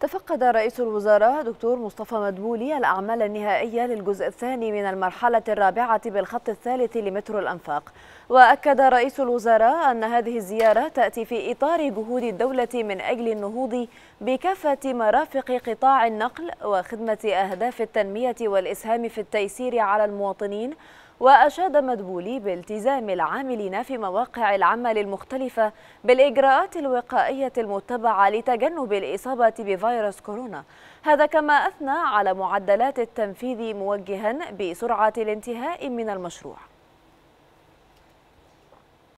تفقد رئيس الوزراء دكتور مصطفى مدبولي الأعمال النهائية للجزء الثاني من المرحلة الرابعة بالخط الثالث لمترو الأنفاق وأكد رئيس الوزراء أن هذه الزيارة تأتي في إطار جهود الدولة من أجل النهوض بكافة مرافق قطاع النقل وخدمة أهداف التنمية والإسهام في التيسير على المواطنين وأشاد مدبولي بالتزام العاملين في مواقع العمل المختلفة بالإجراءات الوقائية المتبعة لتجنب الإصابة بفيروس كورونا هذا كما أثنى على معدلات التنفيذ موجها بسرعة الانتهاء من المشروع